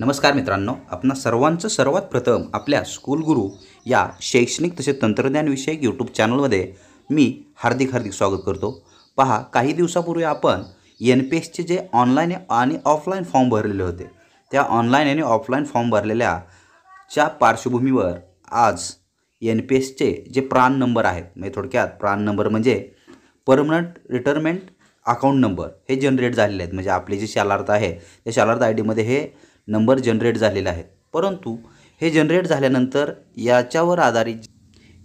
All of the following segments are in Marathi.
नमस्कार मित्रांनो आपणा सर्वांचं सर्वात प्रथम आपल्या स्कूल गुरु या शैक्षणिक तसेच तंत्रज्ञानविषयक यूट्यूब चॅनलमध्ये मी हार्दिक हार्दिक स्वागत करतो पहा काही दिवसापूर्वी आपण एन पी एसचे जे ऑनलाईन आणि ऑफलाईन फॉर्म भरलेले होते त्या ऑनलाईन आणि ऑफलाईन फॉर्म भरलेल्याच्या पार्श्वभूमीवर आज एन पी एसचे जे प्राण नंबर आहेत म्हणजे थोडक्यात प्राण नंबर म्हणजे परमनंट रिटायरमेंट अकाउंट नंबर हे जनरेट झालेले आहेत म्हणजे आपले जे शालार्थ आहे त्या शालार्थ आय डीमध्ये हे नंबर जनरेट झालेला आहेत परंतु हे जनरेट झाल्यानंतर याच्यावर आधारित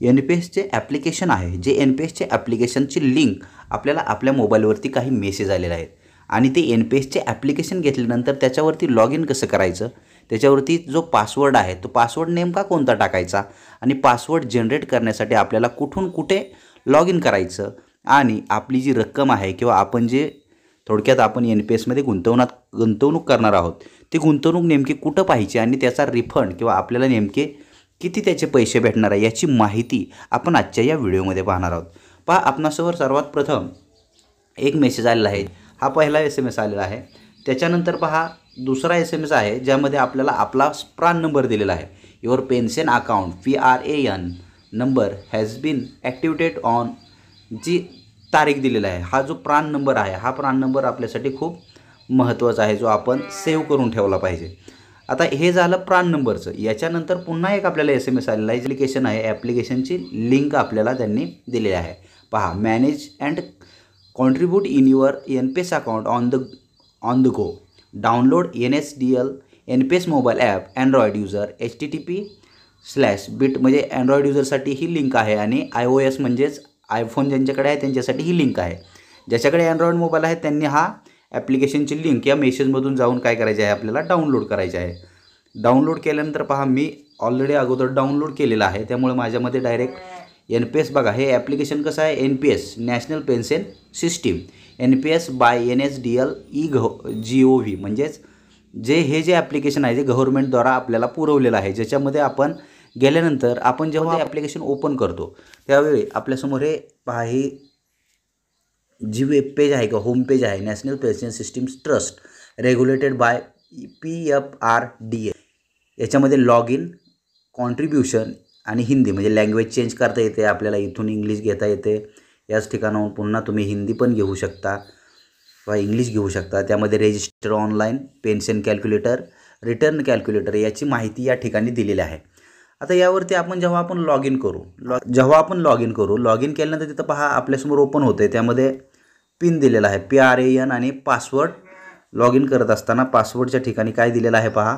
एन पी एसचे ॲप्लिकेशन आहे जे एन पी एसचे ॲप्लिकेशनची लिंक आपल्याला आपल्या मोबाईलवरती काही मेसेज आलेले आहेत आणि ते एन पी एसचे ॲप्लिकेशन घेतल्यानंतर त्याच्यावरती लॉग इन कसं करायचं त्याच्यावरती जो पासवर्ड आहे तो पासवर्ड नेमका कोणता टाकायचा आणि पासवर्ड जनरेट करण्यासाठी आपल्याला कुठून कुठे लॉग इन करायचं आणि आपली जी रक्कम आहे किंवा आपण जे थोडक्यात आपण एन पी एसमध्ये गुंतवणूक गुंतवणूक करणार आहोत ती गुंतवणूक नेमकी कुठं पाहिजे आणि त्याचा रिफंड किंवा आपल्याला नेमके किती त्याचे पैसे भेटणार आहे याची माहिती आपण आजच्या या व्हिडिओमध्ये पाहणार आहोत पहा आपणासमोर सर्वात प्रथम एक मेसेज आलेला आहे हा पहिला एस एम एस आलेला आहे त्याच्यानंतर पहा दुसरा एस एम एस आहे ज्यामध्ये आपल्याला आपला प्राण नंबर दिलेला आहे your pension account P R A N number has been activated on जी तारीख दिलेला आहे हा जो प्राण नंबर आहे हा प्राण नंबर आपल्यासाठी खूप महत्त्वाचा आहे जो आपण सेव्ह करून ठेवला पाहिजे आता हे झालं प्राण नंबरचं याच्यानंतर पुन्हा एक आपल्याला एस एम एस आलेला ॲप्लिकेशन आहे ॲप्लिकेशनची लिंक आपल्याला त्यांनी दिलेली आहे पहा manage and contribute in your N P S account on the on the go download N S D L N P S mobile app Android user H T T P slash bit म्हणजे अँड्रॉइड युजरसाठी ही लिंक आहे आणि आय ओ एस म्हणजेच आयफोन ज्यांच्याकडे आहे त्यांच्यासाठी ही लिंक आहे ज्याच्याकडे अँड्रॉइड मोबाईल आहे त्यांनी हा ॲप्लिकेशनची लिंक या मेसेजमधून जाऊन काय करायचे आहे आपल्याला डाउनलोड करायचे आहे डाउनलोड केल्यानंतर पहा मी ऑलरेडी अगोदर डाउनलोड केलेला आहे त्यामुळे माझ्यामध्ये डायरेक्ट एन पी एस बघा हे ॲप्लिकेशन कसं आहे N P S national pension system N P S by N S D L E घ जी ओ व्ही म्हणजेच जे हे जे ॲप्लिकेशन आहे जे गव्हर्नमेंटद्वारा आपल्याला पुरवलेलं आहे ज्याच्यामध्ये आपण गेल्यानंतर आपण जेव्हा हो, ॲप्लिकेशन ओपन करतो त्यावेळी आपल्यासमोर हे पहा ही जी वेब पेज आहे का होम पेज आहे national pension systems trust regulated by P F R D A याच्यामध्ये लॉग इन कॉन्ट्रीब्युशन आणि हिंदी म्हणजे लँग्वेज चेंज करता येते आपल्याला इथून इंग्लिश घेता येते याच ठिकाणाहून पुन्हा तुम्ही हिंदी पण घेऊ शकता किंवा इंग्लिश घेऊ शकता त्यामध्ये register online pension calculator return calculator याची माहिती या ठिकाणी दिलेली आहे आता यावरती आपण जेव्हा आपण लॉग इन करू लॉ जेव्हा आपण लॉग इन करू लॉग इन केल्यानंतर तिथं पहा आपल्यासमोर ओपन होते त्यामध्ये पिन दिलेला आहे पी आर ए एन आणि पासवर्ड लॉग इन करत असताना पासवर्डच्या ठिकाणी काय दिलेला आहे पहा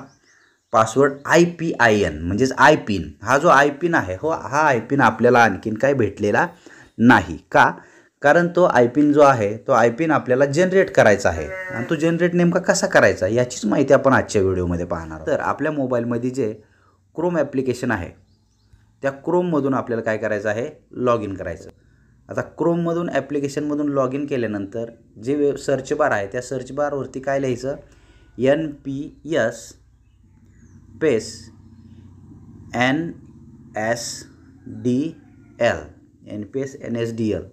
password I P I N म्हणजेच आय पिन हा जो आय पिन आहे हो हा आय पिन आपल्याला आणखीन काय भेटलेला नाही का कारण तो आय पिन जो आहे तो आय पिन आपल्याला जनरेट करायचा आहे आणि तो जनरेट नेमका कसा करायचा याचीच माहिती आपण आजच्या व्हिडिओमध्ये पाहणार तर आपल्या मोबाईलमध्ये जे क्रोम ॲप्लिकेशन आहे त्या क्रोममधून आपल्याला काय करायचं आहे लॉग इन करायचं आता क्रोममधून ॲप्लिकेशनमधून लॉग इन केल्यानंतर जे वे सर्च बार आहे त्या सर्च बारवरती काय लिहायचं N P S space N S D L N P S N S D L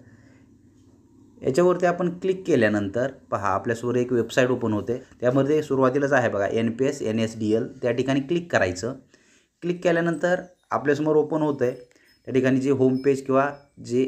याच्यावरती आपण क्लिक केल्यानंतर पहा आपल्यासमोर एक वेबसाईट ओपन होते त्यामध्ये सुरुवातीलाच आहे बघा N P S N S D L त्या ठिकाणी क्लिक करायचं क्लिक केल्यानंतर आपल्यासमोर ओपन होतं आहे त्या ठिकाणी जे होम पेज किंवा जे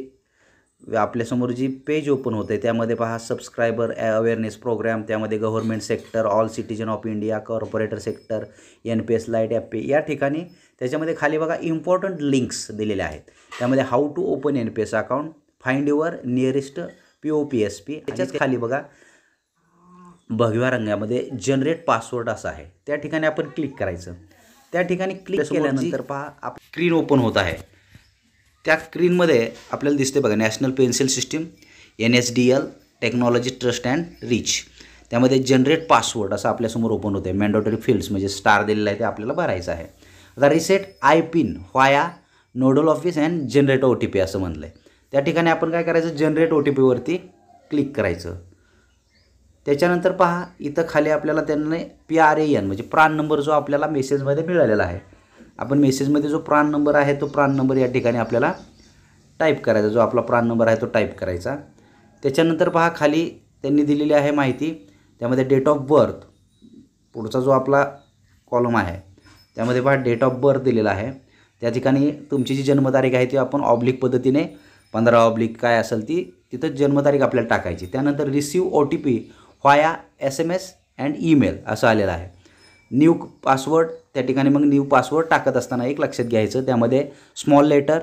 आपल्यासमोर जी पेज ओपन होते त्यामध्ये पहा सबस्क्रायबर अवेअरनेस प्रोग्राम त्यामध्ये government sector all citizen of India corporate sector N P S lite app पे या ठिकाणी त्याच्यामध्ये खाली बघा इम्पॉर्टंट लिंक्स दिलेल्या आहेत त्यामध्ये how to open N P S account find your nearest P O P S P याच्याच खाली बघा भगव्या रंगामध्ये जनरेट पासवर्ड असा आहे त्या ठिकाणी आपण क्लिक करायचं त्या ठिकाणी क्लिक केल्यानंतर पहा आप स्क्रीन ओपन होत आहे त्या स्क्रीनमध्ये आपल्याला दिसते बघा national pension system N S D L technology trust and reach त्यामध्ये जनरेट पासवर्ड असं आपल्यासमोर ओपन होते मॅन्डोटरी फील्ड्स म्हणजे स्टार दिलेला आहे ते आपल्याला भरायचं आहे आता reset I PIN via nodal office and generate O T P असं म्हणलं आहे त्या ठिकाणी आपण काय करायचं जनरेट ओ टी पीवरती क्लिक करायचं त्याच्यानंतर पहा इथं खाली आपल्याला त्यांनी पी आर ए एन म्हणजे प्राण नंबर जो आपल्याला मेसेजमध्ये मिळालेला आहे आपण मेसेजमध्ये जो प्राण नंबर आहे तो प्राण नंबर या ठिकाणी आपल्याला टाईप करायचा जो आपला प्राण नंबर आहे तो टाईप करायचा त्याच्यानंतर पहा खाली त्यांनी दिलेली आहे माहिती त्यामध्ये डेट ऑफ बर्थ पुढचा जो आपला कॉलम आहे त्यामध्ये पहा डेट ऑफ बर्थ दिलेला आहे त्या ठिकाणी तुमची जी जन्मतारीख आहे ती आपण ऑब्लिक पद्धतीने पंधरा ऑब्लिक काय असेल ती तिथं जन्मतारीख आपल्याला टाकायची त्यानंतर receive O T P via S M S and email असं आलेलं आहे न्यू पासवर्ड त्या ठिकाणी मग न्यू पासवर्ड टाकत असताना एक लक्षात घ्यायचं त्यामध्ये स्मॉल लेटर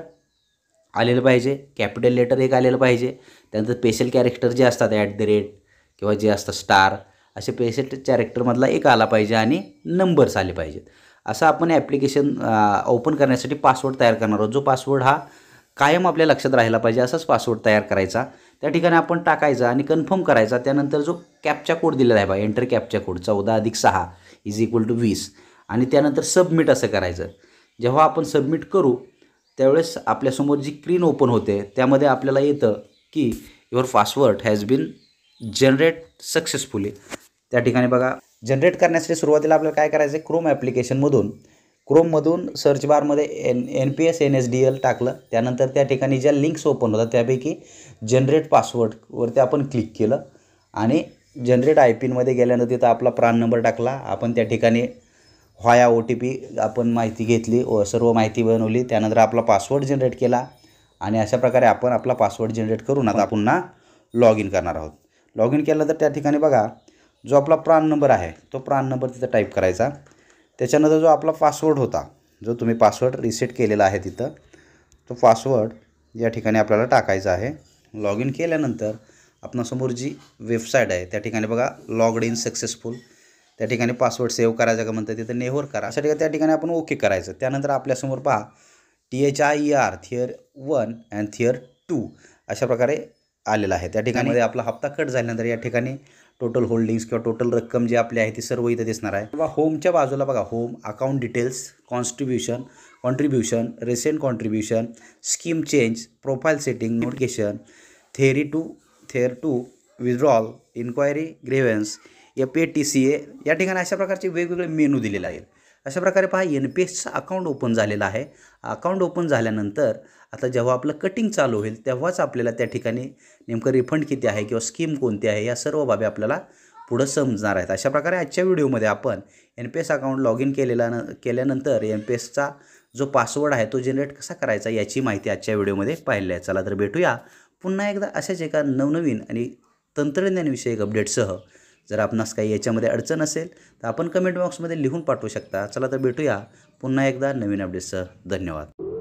आलेलं पाहिजे कॅपिटल लेटर एक आलेलं पाहिजे त्यानंतर स्पेशल कॅरेक्टर जे असतात ॲट द रेट किंवा जे असतात स्टार असे स्पेशल कॅरेक्टरमधला एक आला पाहिजे आणि नंबर्स आले पाहिजेत असं आपण ॲप्लिकेशन ओपन करण्यासाठी पासवर्ड तयार करणार आहोत जो पासवर्ड हा कायम आपल्या लक्षात राहिला पाहिजे असाच पासवर्ड तयार करायचा त्या ठिकाणी आपण टाकायचा आणि कन्फर्म करायचा त्यानंतर जो कॅपचा कोड दिलेला आहे बा एंटर कॅपचा कोड चौदा अधिक सहा इज इक्वल टू वीस आणि त्यानंतर सबमिट असं करायचं जेव्हा आपण सबमिट करू त्यावेळेस आपल्यासमोर जी स्क्रीन ओपन होते त्यामध्ये आपल्याला येतं की your password has been generated successfully त्या ठिकाणी बघा जनरेट करण्यासाठी सुरुवातीला आपल्याला काय करायचं आहे क्रोम ॲप्लिकेशनमधून क्रोममधून सर्च बारमध्ये N N P S N S D L टाकलं त्यानंतर त्या ठिकाणी ज्या लिंक्स ओपन होतात त्यापैकी जनरेट पासवर्डवरती आपण क्लिक केलं आणि जनरेट आय पीनमध्ये गेल्यानंतर तिथं आपला प्राण नंबर टाकला आपण त्या ठिकाणी व्हाया ओ टी पी आपण माहिती घेतली सर्व माहिती बनवली त्यानंतर आपला पासवर्ड जनरेट केला आणि अशा प्रकारे आपण आपला पासवर्ड जनरेट करून आता पुन्हा लॉग इन करणार आहोत लॉग इन केल्यानंतर त्या ठिकाणी बघा जो आपला प्राण नंबर आहे तो प्राण नंबर तिथं टाईप करायचा त्याच्यानंतर जो आपला पासवर्ड होता जो तुम्ही पासवर्ड रिसेट केलेला आहे तिथं तो पासवर्ड या ठिकाणी आपल्याला टाकायचा आहे लॉग इन केल्यानंतर आपणासमोर जी वेबसाईट आहे त्या ठिकाणी बघा लॉगड इन सक्सेसफुल त्या ठिकाणी पासवर्ड सेव्ह करायचा का म्हणतात तिथं नेहोर करा अशा ठिकाणी त्या ठिकाणी आपण ओके करायचं त्यानंतर आपल्यासमोर पहा T H I E R tier one and tier two अशा प्रकारे आलेला आहे त्या ठिकाणी आपला हप्ता कट झाल्यानंतर या ठिकाणी टोटल होल्डिंग्स किंवा टोटल रक्कम जी आपली आहे ती सर्व इथं दिसणार आहे किंवा होमच्या बाजूला बघा home account details contribution contribution recent contribution scheme change profile setting notification tier two tier two withdrawal inquiry grievance A T C A या ठिकाणी अशा प्रकारचे वेगवेगळे मेनू दिलेले आहेत अशा प्रकारे पहा एन पी एसचं अकाउंट ओपन झालेला आहे अकाउंट ओपन झाल्यानंतर आता जेव्हा आपलं कटिंग चालू होईल तेव्हाच आपल्याला त्या ठिकाणी नेमकं रिफंड किती आहे किंवा स्कीम कोणती आहे या सर्व बाबी आपल्याला पुढं समजणार आहेत अशा प्रकारे आजच्या व्हिडिओमध्ये आपण N P S account log in केलेला न केल्यानंतर एन पी एसचा जो पासवर्ड आहे तो जनरेट कसा करायचा याची माहिती आजच्या व्हिडिओमध्ये पाहिली आहे चला तर भेटूया पुन्हा एकदा अशाच एका नवनवीन आणि तंत्रज्ञानविषयक अपडेटसह जर आपणास काही याच्यामध्ये अडचण असेल तर आपण कमेंट बॉक्समध्ये लिहून पाठवू शकता चला तर भेटूया पुन्हा एकदा नवीन अपडेटसह धन्यवाद